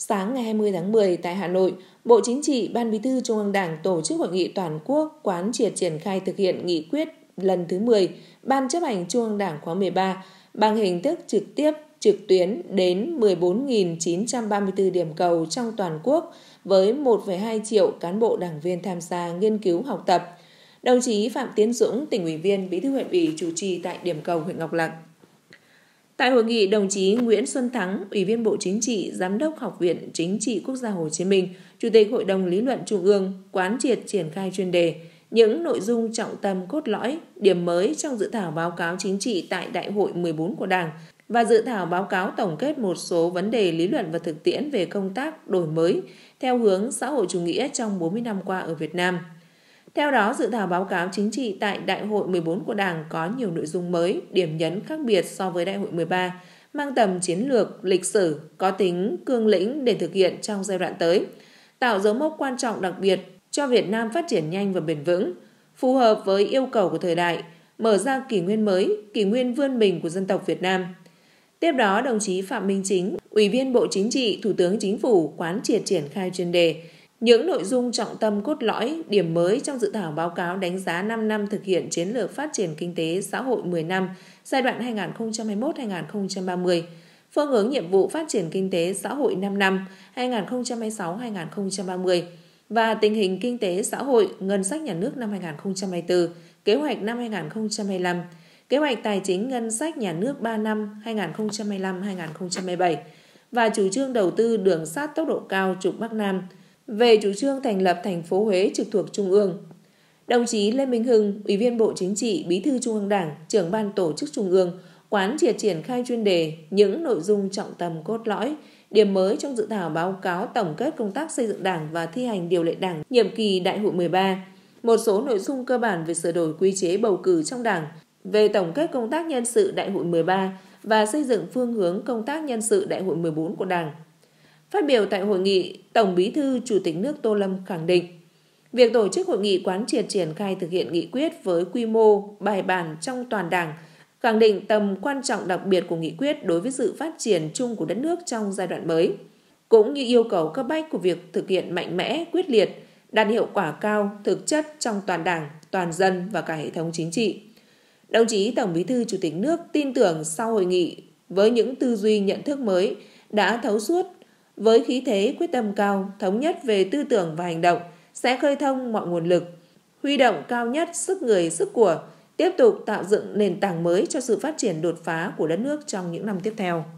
Sáng ngày 20 tháng 10 tại Hà Nội, Bộ Chính trị, Ban Bí thư Trung ương Đảng tổ chức hội nghị toàn quốc quán triệt triển khai thực hiện nghị quyết lần thứ 10 Ban chấp hành Trung ương Đảng khóa 13 bằng hình thức trực tiếp trực tuyến đến 14.934 điểm cầu trong toàn quốc với 1,2 triệu cán bộ đảng viên tham gia nghiên cứu học tập. Đồng chí Phạm Tiến Dũng, tỉnh ủy viên, bí thư huyện ủy chủ trì tại điểm cầu huyện Ngọc Lặc. Tại hội nghị, đồng chí Nguyễn Xuân Thắng, Ủy viên Bộ Chính trị, Giám đốc Học viện Chính trị Quốc gia Hồ Chí Minh, Chủ tịch Hội đồng Lý luận Trung ương, quán triệt triển khai chuyên đề, những nội dung trọng tâm cốt lõi, điểm mới trong dự thảo báo cáo chính trị tại Đại hội 14 của Đảng và dự thảo báo cáo tổng kết một số vấn đề lý luận và thực tiễn về công tác đổi mới theo hướng xã hội chủ nghĩa trong 40 năm qua ở Việt Nam – theo đó, dự thảo báo cáo chính trị tại Đại hội 14 của Đảng có nhiều nội dung mới, điểm nhấn khác biệt so với Đại hội 13, mang tầm chiến lược, lịch sử, có tính cương lĩnh để thực hiện trong giai đoạn tới, tạo dấu mốc quan trọng đặc biệt cho Việt Nam phát triển nhanh và bền vững, phù hợp với yêu cầu của thời đại, mở ra kỷ nguyên mới, kỷ nguyên vươn mình của dân tộc Việt Nam. Tiếp đó, đồng chí Phạm Minh Chính, Ủy viên Bộ Chính trị, Thủ tướng Chính phủ quán triệt triển khai chuyên đề – những nội dung trọng tâm cốt lõi, điểm mới trong dự thảo báo cáo đánh giá 5 năm thực hiện chiến lược phát triển kinh tế xã hội 10 năm giai đoạn 2021-2030, phương hướng nhiệm vụ phát triển kinh tế xã hội 5 năm 2026-2030 và tình hình kinh tế xã hội, ngân sách nhà nước năm 2024, kế hoạch năm 2025, kế hoạch tài chính ngân sách nhà nước 3 năm 2025-2027 và chủ trương đầu tư đường sắt tốc độ cao trục Bắc Nam – về chủ trương thành lập thành phố Huế trực thuộc Trung ương. Đồng chí Lê Minh Hưng, Ủy viên Bộ Chính trị, Bí thư Trung ương Đảng, trưởng ban tổ chức Trung ương, quán triệt triển khai chuyên đề những nội dung trọng tâm cốt lõi, điểm mới trong dự thảo báo cáo tổng kết công tác xây dựng Đảng và thi hành điều lệ Đảng nhiệm kỳ Đại hội 13, một số nội dung cơ bản về sửa đổi quy chế bầu cử trong Đảng, về tổng kết công tác nhân sự Đại hội 13 và xây dựng phương hướng công tác nhân sự Đại hội 14 của Đảng. Phát biểu tại hội nghị, Tổng Bí thư Chủ tịch nước Tô Lâm khẳng định, việc tổ chức hội nghị quán triệt triển khai thực hiện nghị quyết với quy mô bài bản trong toàn Đảng, khẳng định tầm quan trọng đặc biệt của nghị quyết đối với sự phát triển chung của đất nước trong giai đoạn mới, cũng như yêu cầu cấp bách của việc thực hiện mạnh mẽ, quyết liệt, đạt hiệu quả cao, thực chất trong toàn Đảng, toàn dân và cả hệ thống chính trị. Đồng chí Tổng Bí thư Chủ tịch nước tin tưởng sau hội nghị với những tư duy nhận thức mới đã thấu suốt với khí thế quyết tâm cao, thống nhất về tư tưởng và hành động, sẽ khơi thông mọi nguồn lực, huy động cao nhất sức người sức của, tiếp tục tạo dựng nền tảng mới cho sự phát triển đột phá của đất nước trong những năm tiếp theo.